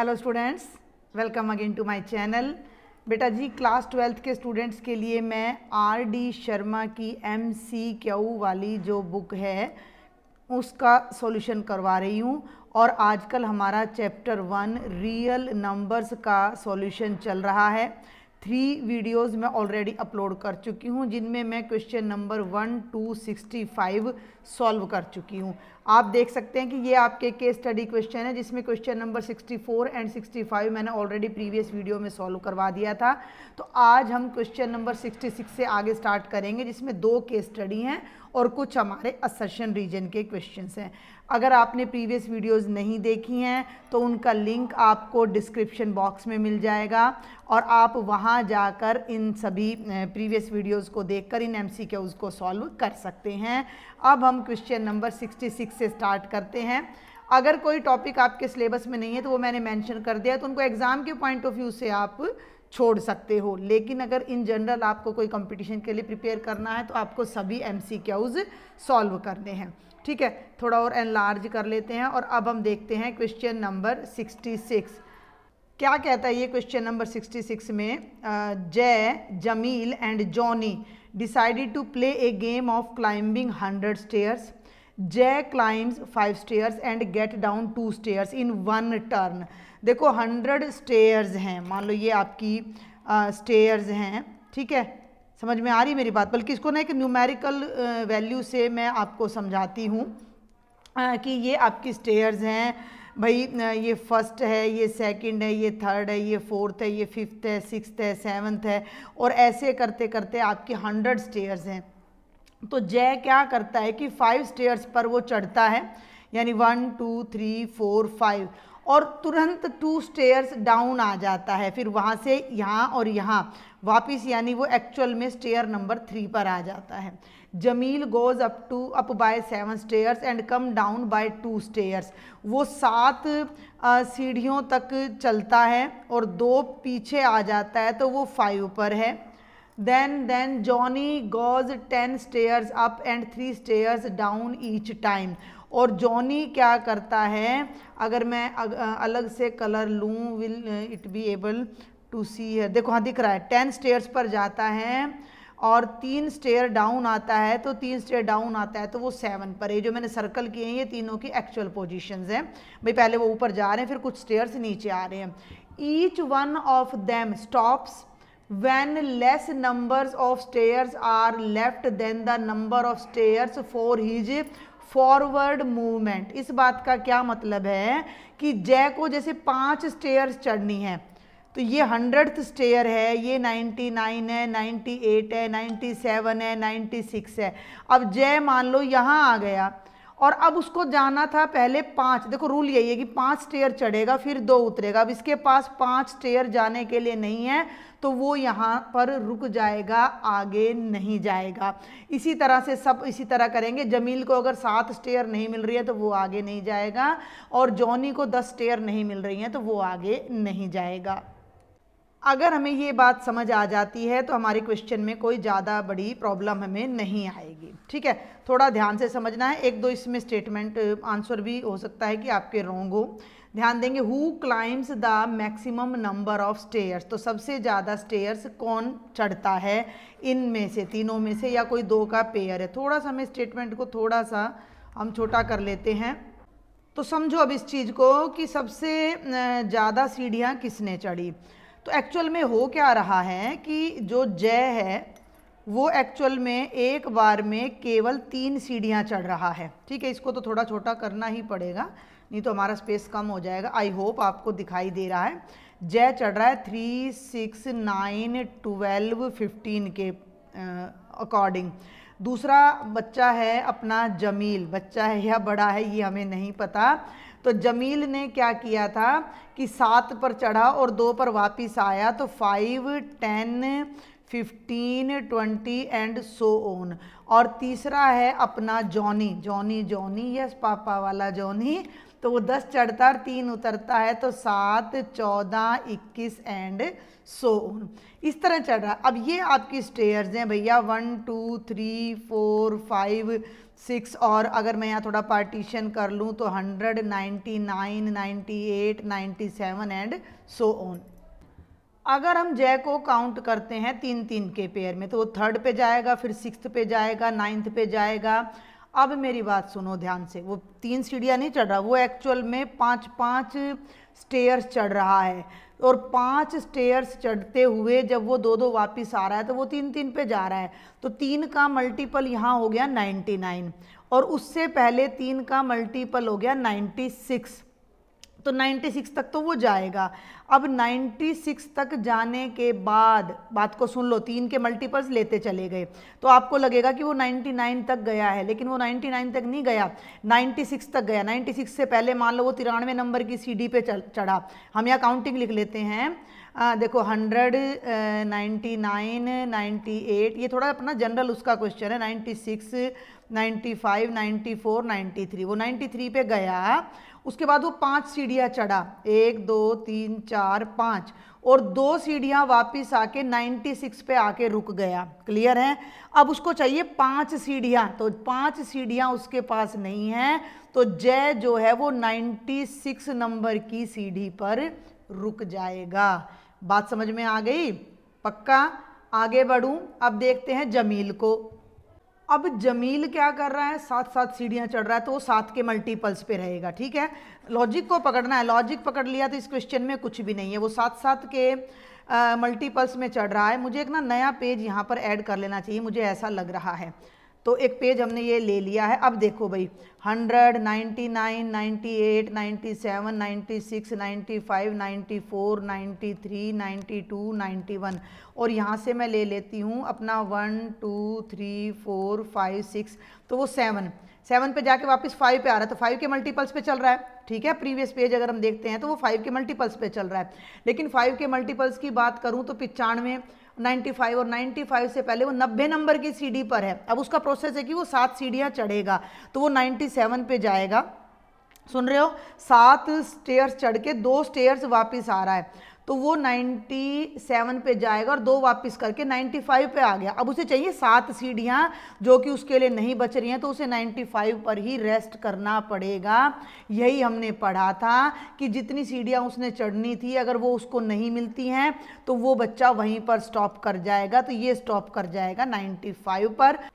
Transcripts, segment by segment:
Hello students welcome again to my channel बेटा जी class twelfth के स्टूडेंट्स के लिए मैं आर डी शर्मा की एम सी क्यू वाली जो बुक है उसका सॉल्यूशन करवा रही हूँ और आजकल हमारा चैप्टर वन रियल नंबर्स का सॉल्यूशन चल रहा है थ्री वीडियोस मैं ऑलरेडी अपलोड कर चुकी हूँ जिनमें मैं question number one to sixty five solve कर चुकी हूँ आप देख सकते हैं कि ये आपके केस स्टडी क्वेश्चन है जिसमें क्वेश्चन नंबर 64 एंड 65 मैंने ऑलरेडी प्रीवियस वीडियो में सॉल्व करवा दिया था तो आज हम क्वेश्चन नंबर 66 से आगे स्टार्ट करेंगे जिसमें दो केस स्टडी हैं और कुछ हमारे असर्शन रीजन के क्वेश्चन हैं अगर आपने प्रीवियस वीडियोस नहीं देखी हैं तो उनका लिंक आपको डिस्क्रिप्शन बॉक्स में मिल जाएगा और आप वहाँ जाकर इन सभी प्रीवियस वीडियोस को देखकर इन एम सी को सॉल्व कर सकते हैं अब हम क्वेश्चन नंबर बेसिक से स्टार्ट करते हैं अगर कोई टॉपिक आपके सिलेबस में नहीं है तो वो मैंने मेंशन कर दिया तो उनको एग्ज़ाम के पॉइंट ऑफ व्यू से आप छोड़ सकते हो लेकिन अगर इन जनरल आपको कोई कंपटीशन के लिए प्रिपेयर करना है तो आपको सभी एम सॉल्व करने हैं ठीक है थोड़ा और एनलार्ज कर लेते हैं और अब हम देखते हैं क्वेश्चन नंबर सिक्सटी क्या कहता है ये क्वेश्चन नंबर 66 में Jay Jamil and Johnny decided to play a game of climbing hundred stairs Jay climbs five stairs and get down two stairs in one turn देखो हंड्रेड स्टेयर्स हैं मान लो ये आपकी स्टेयर्स uh, हैं ठीक है समझ में आ रही मेरी बात बल्कि इसको ना एक न्यूमेरिकल वैल्यू से मैं आपको समझाती हूँ uh, कि ये आपकी स्टेयर्स हैं भाई ये फर्स्ट है ये सेकंड है ये थर्ड है ये फोर्थ है ये फिफ्थ है सिक्स्थ है सेवन्थ है और ऐसे करते करते आपके हंड्रेड स्टेयर्स हैं तो जय क्या करता है कि फाइव स्टेयर्स पर वो चढ़ता है यानी one two three four five और तुरंत टू स्टेयर्स डाउन आ जाता है फिर वहाँ से यहाँ और यहाँ वापस यानी वो एक्चुअल में स्टेयर नंबर थ्री पर आ जाता है Jamil goes up to up by seven stairs and come down by two stairs वो सात सीढ़ियों तक चलता है और दो पीछे आ जाता है तो वो फाइव पर है then then johnny goes 10 stairs up and 3 stairs down each time और जॉनी क्या करता है अगर मैं अग, अलग से कलर लूँ will it be able to see है देखो हाँ दिख रहा है टेन स्टेयर्स पर जाता है और तीन स्टेयर डाउन आता है तो तीन स्टेयर डाउन आता है तो वो सेवन पर है जो मैंने सर्कल किए हैं ये तीनों की एक्चुअल पोजीशंस हैं भाई पहले वो ऊपर जा रहे हैं फिर कुछ स्टेयर्स नीचे आ रहे हैं each one of them stops when less numbers of stairs are left than the number of stairs for his forward movement इस बात का क्या मतलब है कि जय को जैसे पांच स्टेयर्स चढ़नी है तो ये हंड्रेड स्टेयर है ये नाइन्टी नाइन है नाइन्टी एट है नाइन्टी सेवन है नाइन्टी सिक्स है अब जय मान लो यहाँ आ गया और अब उसको जाना था पहले पाँच देखो रूल यही है कि पाँच स्टेयर चढ़ेगा फिर दो उतरेगा अब इसके पास पाँच स्टेयर जाने के लिए नहीं है तो वो यहाँ पर रुक जाएगा आगे नहीं जाएगा इसी तरह से सब इसी तरह करेंगे जमील को अगर सात स्टेयर नहीं मिल रही है तो वो आगे नहीं जाएगा और जॉनी को दस स्टेयर नहीं मिल रही हैं तो वो आगे नहीं जाएगा अगर हमें ये बात समझ आ जाती है तो हमारे क्वेश्चन में कोई ज़्यादा बड़ी प्रॉब्लम हमें नहीं आएगी ठीक है थोड़ा ध्यान से समझना है एक दो इसमें स्टेटमेंट आंसर भी हो सकता है कि आपके रोंग हो ध्यान देंगे who climbs the maximum number of stairs तो सबसे ज़्यादा स्टेयर्स कौन चढ़ता है इन में से तीनों में से या कोई दो का पेयर है थोड़ा सा हमें स्टेटमेंट को थोड़ा सा हम छोटा कर लेते हैं तो समझो अब इस चीज़ को कि सबसे ज़्यादा सीढ़ियाँ किसने चढ़ी तो एक्चुअल में हो क्या रहा है कि जो जय है वो एक्चुअल में एक बार में केवल तीन सीढ़ियाँ चढ़ रहा है ठीक है इसको तो थोड़ा छोटा करना ही पड़ेगा नहीं तो हमारा स्पेस कम हो जाएगा आई होप आपको दिखाई दे रहा है जय चढ़ रहा है three six nine twelve fifteen के अकॉर्डिंग दूसरा बच्चा है अपना जमील बच्चा है या बड़ा है ये हमें नहीं पता तो जमील ने क्या किया था कि सात पर चढ़ा और दो पर वापस आया तो five ten fifteen twenty and so on और तीसरा है अपना Johnny Johnny Johnny yes papa वाला जॉनी तो वो दस चढ़ता और तीन उतरता है तो सात चौदह इक्कीस एंड सो ओन इस तरह चढ़ रहा अब ये आपकी स्टेयर्स हैं भैया one two three four five six और अगर मैं यहाँ थोड़ा पार्टीशन कर लूँ तो hundred ninety nine ninety eight ninety seven and so on अगर हम जय को काउंट करते हैं तीन तीन के पेयर में तो वो थर्ड पे जाएगा फिर सिक्स पे जाएगा नाइन्थ पे जाएगा अब मेरी बात सुनो ध्यान से वो तीन सीढ़ियाँ नहीं चढ़ रहा वो एक्चुअल में पाँच पाँच स्टेयर्स चढ़ रहा है और पांच स्टेयर्स चढ़ते हुए जब वो दो दो वापस आ रहा है तो वो तीन तीन पे जा रहा है तो तीन का मल्टीपल यहाँ हो गया 99 और उससे पहले तीन का मल्टीपल हो गया 96 तो 96 तक तो वो जाएगा अब 96 तक जाने के बाद बात को सुन लो तीन के मल्टीपल्स लेते चले गए तो आपको लगेगा कि वो 99 तक गया है लेकिन वो 99 तक नहीं गया 96 तक गया 96 से पहले मान लो वो तिरानवे नंबर की सीडी पे चढ़ा हम यहाँ काउंटिंग लिख लेते हैं आ, देखो 100, नाइन्टी नाइन नाइन्टी एट ये थोड़ा अपना जनरल उसका क्वेश्चन है ninety six ninety five ninety four ninety three वो नाइन्टी थ्री पे गया उसके बाद वो पांच सीढ़ियाँ चढ़ा एक दो तीन चार पाँच और दो सीढ़ियाँ वापस आके 96 पे आके रुक गया क्लियर है अब उसको चाहिए पांच सीढ़ियाँ तो पांच सीढ़ियाँ उसके पास नहीं हैं तो जय जो है वो 96 नंबर की सीढ़ी पर रुक जाएगा बात समझ में आ गई पक्का आगे बढ़ू अब देखते हैं जमील को अब जमील क्या कर रहा है सात सात सीढ़ियाँ चढ़ रहा है तो वो सात के मल्टीपल्स पे रहेगा ठीक है लॉजिक को पकड़ना है लॉजिक पकड़ लिया तो इस क्वेश्चन में कुछ भी नहीं है वो सात सात के मल्टीपल्स में चढ़ रहा है मुझे एक ना नया पेज यहाँ पर ऐड कर लेना चाहिए मुझे ऐसा लग रहा है तो एक पेज हमने ये ले लिया है अब देखो भाई 100, 99, 98, 97, 96, 95, 94, 93, 92, 91 और यहाँ से मैं ले लेती हूँ अपना one two three four five six तो वो सेवन सेवन पे जाके वापस फाइव पे आ रहा है तो फाइव के मल्टीपल्स पे चल रहा है ठीक है प्रीवियस पेज अगर हम देखते हैं तो वो फाइव के मल्टीपल्स पे चल रहा है लेकिन फाइव के मल्टीपल्स की बात करूँ तो पचानवे 95 और 95 से पहले वो 90 नंबर की सीढ़ी पर है अब उसका प्रोसेस है कि वो सात सीढ़ियाँ चढ़ेगा तो वो 97 पे जाएगा सुन रहे हो सात स्टेयर्स चढ़ के दो स्टेयर्स वापस आ रहा है तो वो 97 पे जाएगा और दो वापस करके 95 पे आ गया अब उसे चाहिए सात सीढ़ियाँ जो कि उसके लिए नहीं बच रही हैं तो उसे 95 पर ही रेस्ट करना पड़ेगा यही हमने पढ़ा था कि जितनी सीढ़ियाँ उसने चढ़नी थी अगर वो उसको नहीं मिलती हैं तो वो बच्चा वहीं पर स्टॉप कर जाएगा तो ये स्टॉप कर जाएगा नाइन्टी पर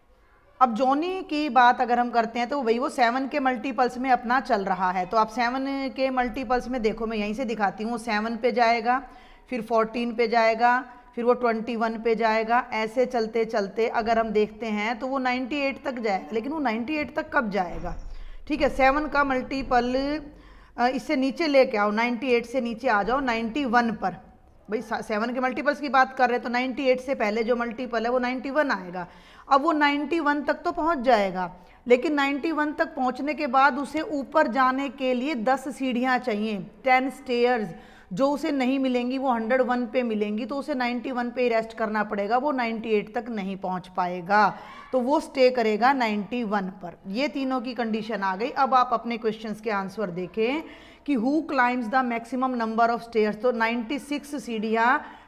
अब जोनी की बात अगर हम करते हैं तो वही वो सेवन के मल्टीपल्स में अपना चल रहा है तो आप सेवन के मल्टीपल्स में देखो मैं यहीं से दिखाती हूँ वो सेवन पे जाएगा फिर फोर्टीन पे जाएगा फिर वो ट्वेंटी वन पे जाएगा ऐसे चलते चलते अगर हम देखते हैं तो वो नाइन्टी एट तक जाएगा लेकिन वो नाइन्टी एट तक कब जाएगा ठीक है सेवन का मल्टीपल इससे नीचे लेके आओ नाइन्टी एट से नीचे आ जाओ नाइन्टी वन पर भाई सेवन के मल्टीपल्स की बात कर रहे हैं तो एट से पहले जो मल्टीपल है वो वन आएगा अब वो वन तक तो पहुंच जाएगा लेकिन 91 तक पहुंचने के बाद उसे ऊपर जाने के लिए 10 सीढ़ियां चाहिए 10 स्टेयर्स जो उसे नहीं मिलेंगी वो 101 पे मिलेंगी तो उसे 91 पे रेस्ट करना पड़ेगा वो 98 तक नहीं पहुंच पाएगा तो वो स्टे करेगा 91 पर ये तीनों की कंडीशन आ गई अब आप अपने क्वेश्चंस के आंसर देखें कि who climbs the maximum number of stairs तो 96 सिक्स सीढ़ियाँ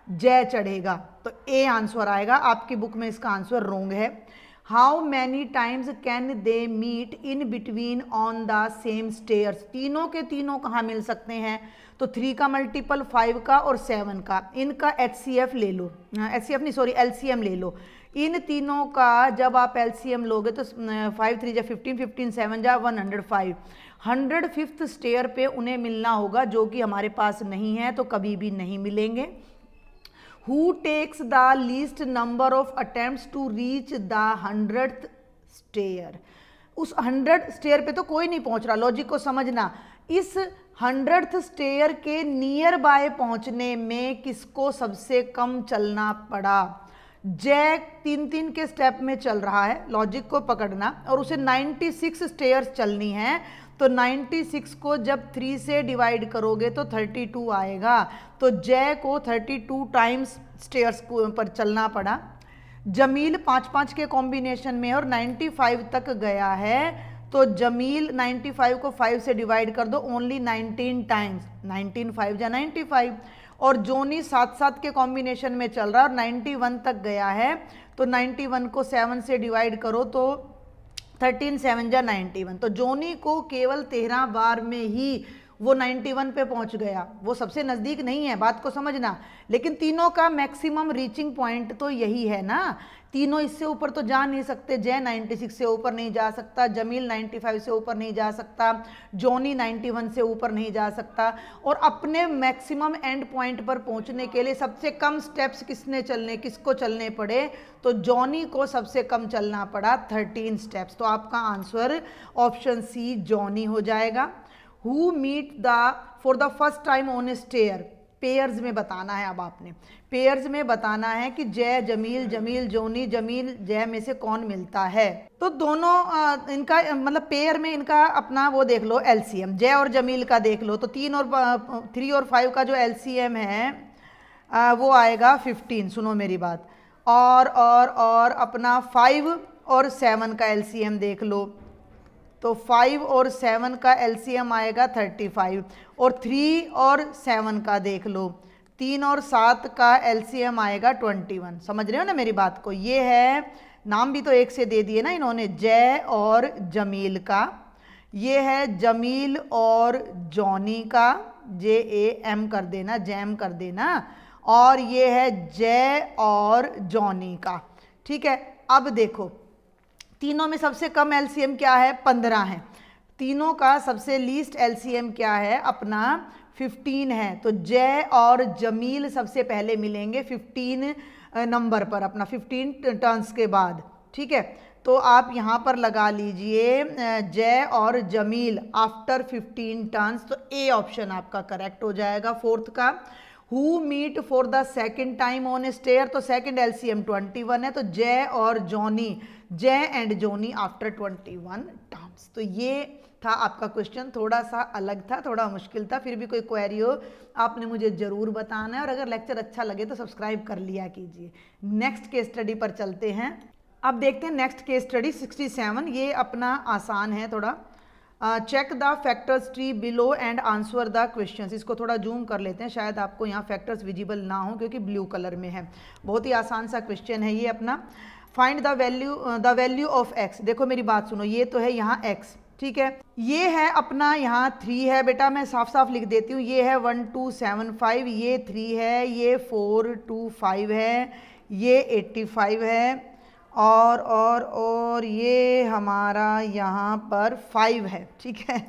जय चढ़ेगा तो ए आंसर आएगा आपकी बुक में इसका आंसर रोंग है how many times can they meet in between on the same stairs तीनों के तीनों कहाँ मिल सकते हैं तो थ्री का मल्टीपल फाइव का और सेवन का इनका एच सी एफ ले लो एच सी एफ नहीं सॉरी एल सी एम ले लो इन तीनों का जब आप एल सी एम लोगे तो फाइव थ्री जा फिफ्टीन फिफ्टीन सेवन जा one hundred five hundred fifth stair पे उन्हें मिलना होगा जो कि हमारे पास नहीं है तो कभी भी नहीं मिलेंगे who takes the least number of attempt to reach the hundred stair उस हंड्रेड स्टेयर पे तो कोई नहीं पहुंच रहा लॉजिक को समझना इस हंड्रेड स्टेयर के नियर बाय पहुंचने में किसको सबसे कम चलना पड़ा जैक तीन तीन के स्टेप में चल रहा है लॉजिक को पकड़ना और उसे 96 स्टेयर चलनी है तो 96 को जब 3 से डिवाइड करोगे तो 32 आएगा तो जय को 32 टाइम्स स्टेयर्स पर चलना पड़ा जमील पाँच पाँच के कॉम्बिनेशन में और 95 तक गया है तो जमील 95 को 5 से डिवाइड कर दो ओनली 19 टाइम्स 19 फाइव या 95 और जोनी सात सात के कॉम्बिनेशन में चल रहा है और 91 तक गया है तो 91 को 7 से डिवाइड करो तो थर्टीन सेवन जा नाइन्टी वन तो जोनी को केवल तेरह बार में ही वो 91 पे पहुंच गया वो सबसे नज़दीक नहीं है बात को समझना लेकिन तीनों का मैक्सिमम रीचिंग पॉइंट तो यही है ना तीनों इससे ऊपर तो जा नहीं सकते जय 96 से ऊपर नहीं जा सकता जमील 95 से ऊपर नहीं जा सकता जोनी 91 से ऊपर नहीं जा सकता और अपने मैक्सिमम एंड पॉइंट पर पहुंचने के लिए सबसे कम स्टेप्स किसने चलने किसको चलने पड़े तो जॉनी को सबसे कम चलना पड़ा 13 स्टेप्स तो आपका आंसर ऑप्शन सी जॉनी हो जाएगा who meet the for the first time on stair pairs में बताना है अब आपने पेयर्स में बताना है कि जय जमील जमील जोनी जमील जय में से कौन मिलता है तो दोनों इनका मतलब पेयर में इनका अपना वो देख लो एलसीएम जय और जमील का देख लो तो तीन और थ्री और फाइव का जो एलसीएम है वो आएगा फिफ्टीन सुनो मेरी बात और और और अपना फाइव और सेवन का एलसीएम देख लो तो फाइव और सेवन का एल आएगा थर्टी फाइव और थ्री और सेवन का देख लो तीन और सात का एल आएगा ट्वेंटी वन समझ रहे हो ना मेरी बात को ये है नाम भी तो एक से दे दिए ना इन्होंने जय और जमील का ये है जमील और जॉनी का जे ए एम कर देना जैम कर देना और ये है जय और जॉनी का ठीक है अब देखो तीनों में सबसे कम एल क्या है पंद्रह है तीनों का सबसे लीस्ट एल क्या है अपना फिफ्टीन है तो जय और जमील सबसे पहले मिलेंगे फिफ्टीन नंबर पर अपना फिफ्टीन टर्न्स के बाद ठीक है तो आप यहाँ पर लगा लीजिए जय और जमील आफ्टर फिफ्टीन टर्न्स तो ए ऑप्शन आपका करेक्ट हो जाएगा फोर्थ का who meet for the second time on stair तो सेकेंड ट्वेंटी वन है तो जय और जॉनी जय एंड जोनी आफ्टर 21 टर्म्स तो ये था आपका क्वेश्चन थोड़ा सा अलग था थोड़ा मुश्किल था फिर भी कोई क्वेरी हो आपने मुझे ज़रूर बताना है और अगर लेक्चर अच्छा लगे तो सब्सक्राइब कर लिया कीजिए नेक्स्ट केस स्टडी पर चलते हैं अब देखते हैं नेक्स्ट केस स्टडी 67 ये अपना आसान है थोड़ा check the factors tree below and answer the questions इसको थोड़ा जूम कर लेते हैं शायद आपको यहाँ फैक्टर्स विजिबल ना हो क्योंकि ब्लू कलर में है बहुत ही आसान सा क्वेश्चन है ये अपना find the value the value of X देखो मेरी बात सुनो ये तो है यहाँ एक्स ठीक है ये है अपना यहाँ थ्री है बेटा मैं साफ साफ लिख देती हूँ ये है वन टू सेवन फाइव ये थ्री है ये फोर टू फाइव है ये एट्टी फाइव है और और और ये हमारा यहाँ पर फाइव है ठीक है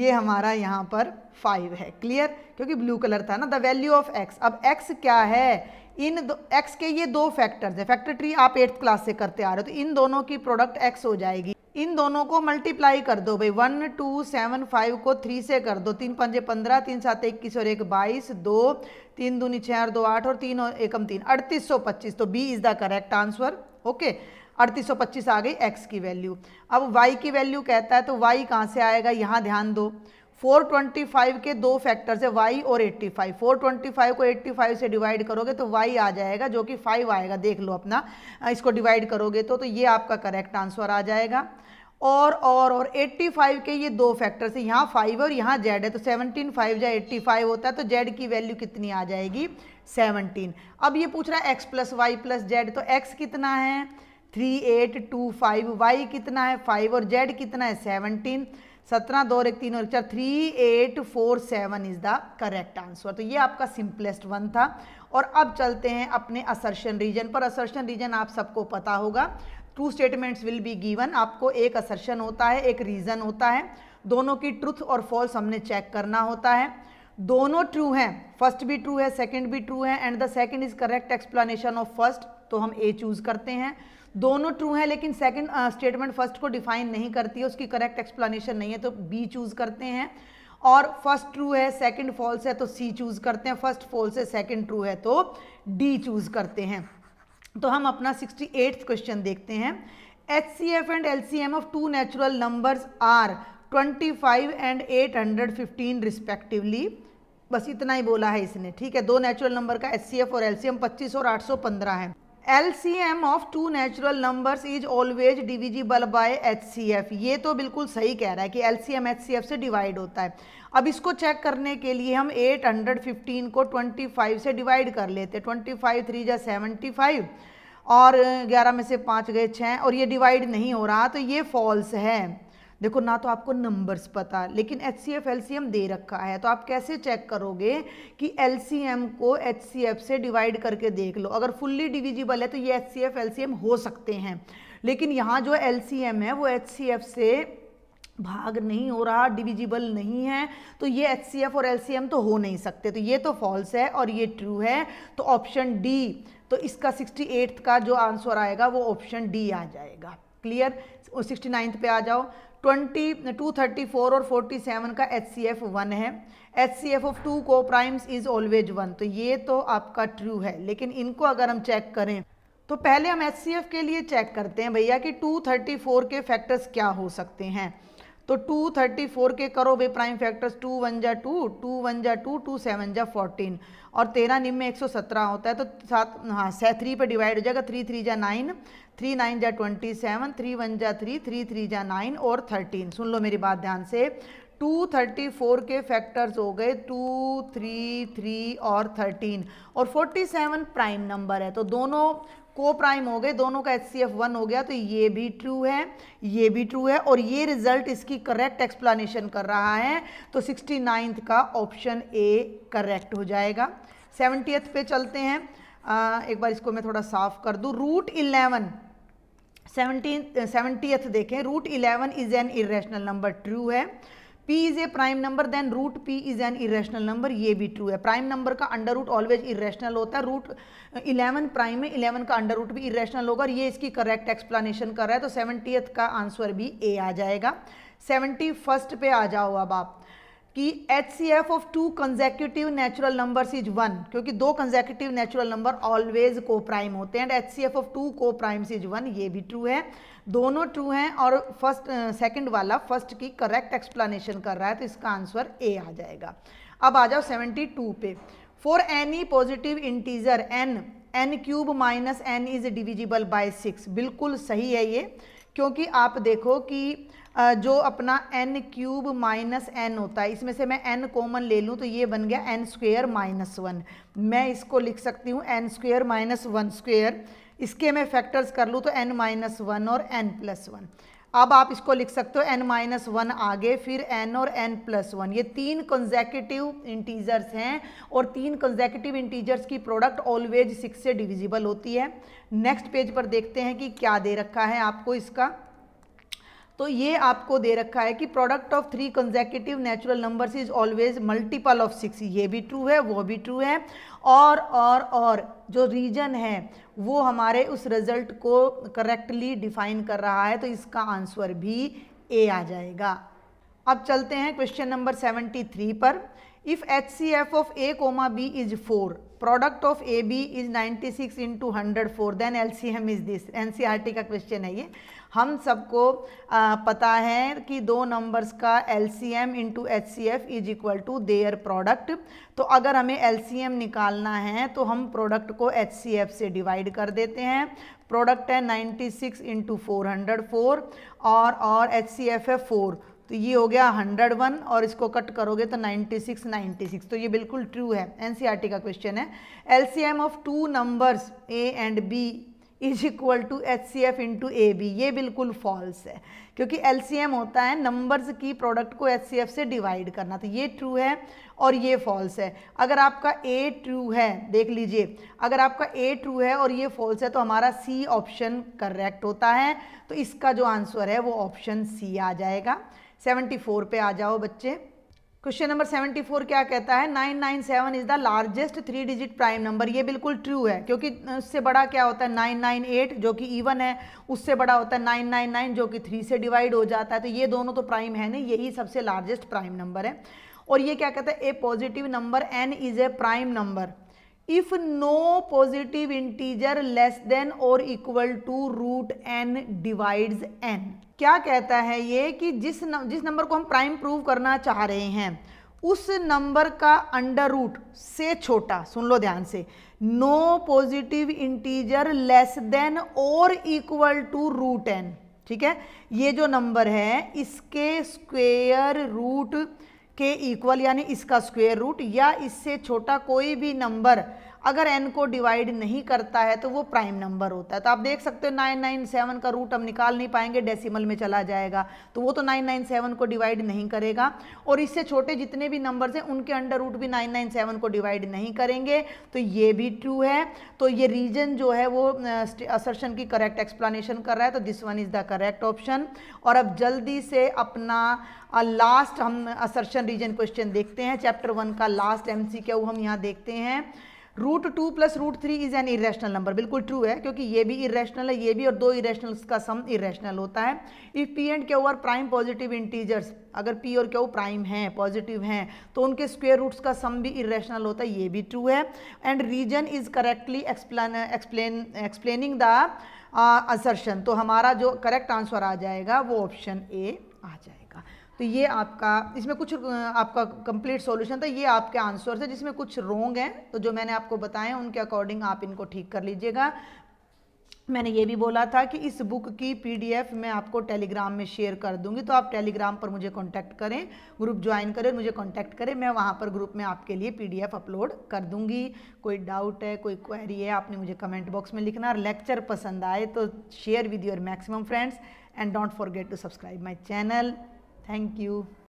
ये हमारा यहाँ पर फाइव है क्लियर क्योंकि ब्लू कलर था ना द वैल्यू ऑफ एक्स अब एक्स क्या है इन दो एक्स के ये दो फैक्टर्स है फैक्टर ट्री आप एट्थ क्लास से करते आ रहे हो तो इन दोनों की प्रोडक्ट एक्स हो जाएगी इन दोनों को मल्टीप्लाई कर दो भाई वन टू सेवन फाइव को थ्री से कर दो तीन पंजे पंद्रह तीन सात इक्कीस और एक बाईस दो तीन दूनी छः और दो आठ और तीन और एकम तीन अड़तीस सौ पच्चीस तो B is the correct answer okay अड़तीस सौ पच्चीस आ गई एक्स की वैल्यू अब वाई की वैल्यू कहता है तो वाई कहाँ से आएगा यहाँ ध्यान दो 425 के दो फैक्टर्स है y और 85 425 को 85 से डिवाइड करोगे तो y आ जाएगा जो कि 5 आएगा देख लो अपना इसको डिवाइड करोगे तो तो ये आपका करेक्ट आंसर आ जाएगा और और और 85 के ये दो फैक्टर्स है यहाँ 5 और यहाँ z है तो 17 5 या 85 होता है तो z की वैल्यू कितनी आ जाएगी 17 अब ये पूछ रहा है X plus Y plus Z तो एक्स कितना है three eight two five Y कितना है फाइव और जेड कितना है सेवनटीन सत्रह दो और एक तीन और एक चार three eight four seven is the correct answer तो ये आपका सिंपलेस्ट वन था और अब चलते हैं अपने असर्शन रीजन पर असर्शन रीजन आप सबको पता होगा two statements will be given आपको एक असर्शन होता है एक रीज़न होता है दोनों की ट्रूथ और फॉल्स हमने चेक करना होता है दोनों ट्रू हैं फर्स्ट भी ट्रू है सेकंड भी ट्रू है and the second is correct explanation of first तो हम ए चूज़ करते हैं दोनों ट्रू हैं लेकिन सेकंड स्टेटमेंट फर्स्ट को डिफाइन नहीं करती है उसकी करेक्ट एक्सप्लेनेशन नहीं है तो बी चूज़ करते हैं और फर्स्ट ट्रू है सेकंड फॉल्स है तो सी चूज़ करते हैं फर्स्ट फॉल्स है सेकंड ट्रू है तो डी चूज़ करते हैं तो हम अपना सिक्सटी क्वेश्चन देखते हैं H C F and L C M of two natural numbers are 25 and 815 respectively बस इतना ही बोला है इसने ठीक है दो नेचुरल नंबर का एच और एल 25 और 815 है L C M of two natural numbers is always divisible by F ये तो बिल्कुल सही कह रहा है कि L C M H C F से डिवाइड होता है अब इसको चेक करने के लिए हम 815 को 25 से डिवाइड कर लेते हैं 25 थ्री या फाइव और 11 में से पाँच गए छः और ये डिवाइड नहीं हो रहा तो ये फॉल्स है देखो ना तो आपको नंबर्स पता लेकिन H C F L C M दे रखा है तो आप कैसे चेक करोगे कि एल सी एम को एच सी एफ से डिवाइड करके देख लो अगर फुल्ली डिविजिबल है तो ये H C F L C M हो सकते हैं लेकिन यहाँ जो एल सी एम है वो एच सी एफ से भाग नहीं हो रहा डिविजिबल नहीं है तो ये एच सी एफ और एल सी एम तो हो नहीं सकते तो ये तो फॉल्स है और ये ट्रू है तो ऑप्शन डी तो इसका सिक्सटी एट्थ का जो आंसर आएगा वो ऑप्शन डी आ जाएगा क्लियर सिक्सटी नाइन्थ पे आ जाओ ट्वेंटी टू थर्टी फोर और फोर्टी सेवन का एच सी एफ वन है H C F of two को प्राइम्स इज ऑलवेज वन तो ये तो आपका ट्रू है लेकिन इनको अगर हम चेक करें तो पहले हम एच सी एफ के लिए चेक करते हैं भैया कि टू थर्टी फोर के फैक्टर्स क्या हो सकते हैं तो 234 के करो वे प्राइम फैक्टर्स टू वन जा टू टू वन जा टू टू सेवन जा फोर्टीन और तेरह निम में एक सौ सत्रह होता है तो सात हाँ सै थ्री पर डिवाइड हो जाएगा थ्री थ्री जा नाइन थ्री नाइन जा ट्वेंटी सेवन थ्री वन जा थ्री थ्री थ्री जा नाइन और थर्टीन सुन लो मेरी बात ध्यान से 234 के फैक्टर्स हो गए 2, 3, 3 और 13 और 47 प्राइम नंबर है तो दोनों को प्राइम हो गए दोनों का एच सी एफ वन हो गया तो ये भी ट्रू है ये भी ट्रू है और ये रिजल्ट इसकी करेक्ट एक्सप्लेनेशन कर रहा है तो सिक्सटी नाइन्थ का ऑप्शन ए करेक्ट हो जाएगा सेवेंटीथ पे चलते हैं आ, एक बार इसको मैं थोड़ा साफ कर दूँ रूट इलेवन सेवनटीन सेवेंटीथ देखें root eleven is an irrational number true है p is a prime number then root p is an irrational number ये भी ट्रू है प्राइम नंबर का अंडर रूट ऑलवेज इरेशनल होता है रूट इलेवन प्राइम में eleven का अंडर रूट भी इरेशनल होगा और ये इसकी करेक्ट एक्सप्लेनेशन कर रहा है तो सेवनटीथ का आंसर भी ए आ जाएगा सेवेंटी फर्स्ट पे आ जाओ अब आप कि H C F of two consecutive natural number is one क्योंकि दो consecutive natural number always coprime होते हैं and H C F of two को प्राइम्स इज वन ये भी ट्रू है दोनों ट्रू हैं और फर्स्ट सेकंड uh, वाला फर्स्ट की करेक्ट एक्सप्लेनेशन कर रहा है तो इसका आंसर ए आ जाएगा अब आ जाओ सेवेंटी टू पे for any positive integer N N cube minus N is divisible by six बिल्कुल सही है ये क्योंकि आप देखो कि जो अपना एन क्यूब माइनस एन होता है इसमें से मैं एन कॉमन ले लूँ तो ये बन गया एन स्क्वेयर माइनस वन मैं इसको लिख सकती हूँ N square minus one square इसके मैं फैक्टर्स कर लूँ तो एन माइनस वन और एन प्लस वन अब आप इसको लिख सकते हो एन माइनस वन आगे फिर एन और एन प्लस वन ये तीन कंजेकेटिव इंटीजर्स हैं और तीन कंजेकेटिव इंटीजर्स की प्रोडक्ट ऑलवेज सिक्स से डिविजिबल होती है नेक्स्ट पेज पर देखते हैं कि क्या दे रखा है आपको इसका तो ये आपको दे रखा है कि product of three consecutive natural numbers is always multiple of six ये भी ट्रू है वो भी ट्रू है और और और जो रीजन है वो हमारे उस रिजल्ट को करेक्टली डिफाइन कर रहा है तो इसका आंसर भी ए आ जाएगा अब चलते हैं क्वेश्चन नंबर सेवेंटी थ्री पर if H C F of A comma B is four product of A B is ninety six into hundred four then L C M is this N C R T का question है ये हम सबको पता है कि दो numbers का L C M into H C F is equal to their product तो अगर हमें एल सी एम निकालना है तो हम प्रोडक्ट को एच सी एफ से डिवाइड कर देते हैं प्रोडक्ट है ninety six into four hundred four और और एच सी एफ है फोर तो ये हो गया हंड्रेड वन और इसको कट करोगे तो नाइन्टी सिक्स नाइन्टी सिक्स तो ये बिल्कुल ट्रू है टी e का क्वेश्चन है M of two numbers A and B is equal to H C F into A B ये बिल्कुल फॉल्स है क्योंकि एल सी एम होता है नंबर्स की प्रोडक्ट को एच सी एफ से डिवाइड करना तो ये ट्रू है और ये फॉल्स है अगर आपका ए ट्रू है देख लीजिए अगर आपका ए ट्रू है और ये फॉल्स है तो हमारा सी ऑप्शन करेक्ट होता है तो इसका जो आंसर है वो ऑप्शन सी आ जाएगा फोर पे आ जाओ बच्चे क्वेश्चन नंबर 74 क्या कहता है 997 is the largest three digit prime number ये बिल्कुल ट्रू है क्योंकि उससे बड़ा क्या होता है 998 जो कि इवन है उससे बड़ा होता है 999 जो कि थ्री से डिवाइड हो जाता है तो ये दोनों तो प्राइम है नहीं यही सबसे लार्जेस्ट प्राइम नंबर है और ये क्या कहता है a positive number N is a prime number if no positive integer less than or equal to root n divides n क्या कहता है ये कि जिस न, जिस नंबर को हम प्राइम प्रूव करना चाह रहे हैं उस नंबर का अंडर रूट से छोटा सुन लो ध्यान से no positive integer less than और इक्वल टू रूट एन ठीक है ये जो नंबर है इसके स्क्वेयर रूट के इक्वल यानी इसका स्क्वेयर रूट या इससे छोटा कोई भी नंबर अगर n को डिवाइड नहीं करता है तो वो प्राइम नंबर होता है तो आप देख सकते हो नाइन नाइन सेवन का रूट हम निकाल नहीं पाएंगे डेसिमल में चला जाएगा तो वो तो नाइन नाइन सेवन को डिवाइड नहीं करेगा और इससे छोटे जितने भी नंबर्स हैं उनके अंडर रूट भी नाइन नाइन सेवन को डिवाइड नहीं करेंगे तो ये भी ट्रू है तो ये रीजन जो है वो असर्शन uh, की करेक्ट एक्सप्लानेशन कर रहा है तो this one is the correct option और अब जल्दी से अपना लास्ट uh, हम असर्शन रीजन क्वेश्चन देखते हैं चैप्टर वन का लास्ट एम हम यहाँ देखते हैं root two plus root three is an irrational number बिल्कुल ट्रू है क्योंकि ये भी इरेशनल है ये भी और दो इरेशनल का सम इरेशनल होता है if P and Q are prime positive integers अगर पी और क्यू प्राइम हैं पॉजिटिव हैं तो उनके स्क्वेयर रूट्स का सम भी इरेशनल होता है ये भी ट्रू है and reason is correctly explain explain explaining the assertion तो हमारा जो करेक्ट आंसर आ जाएगा वो ऑप्शन ए आ जाएगा तो ये आपका इसमें कुछ आपका कंप्लीट सॉल्यूशन था ये आपके आंसर है जिसमें कुछ रोंग हैं तो जो मैंने आपको बताया उनके अकॉर्डिंग आप इनको ठीक कर लीजिएगा मैंने ये भी बोला था कि इस बुक की पीडीएफ मैं आपको टेलीग्राम में शेयर कर दूंगी तो आप टेलीग्राम पर मुझे कांटेक्ट करें ग्रुप ज्वाइन करें मुझे कांटेक्ट करें मैं वहाँ पर ग्रुप में आपके लिए पीडीएफ अपलोड कर दूंगी कोई डाउट है कोई क्वेरी है आपने मुझे कमेंट बॉक्स में लिखना और लेक्चर पसंद आए तो share with your maximum friends and don't forget to subscribe my channel Thank you.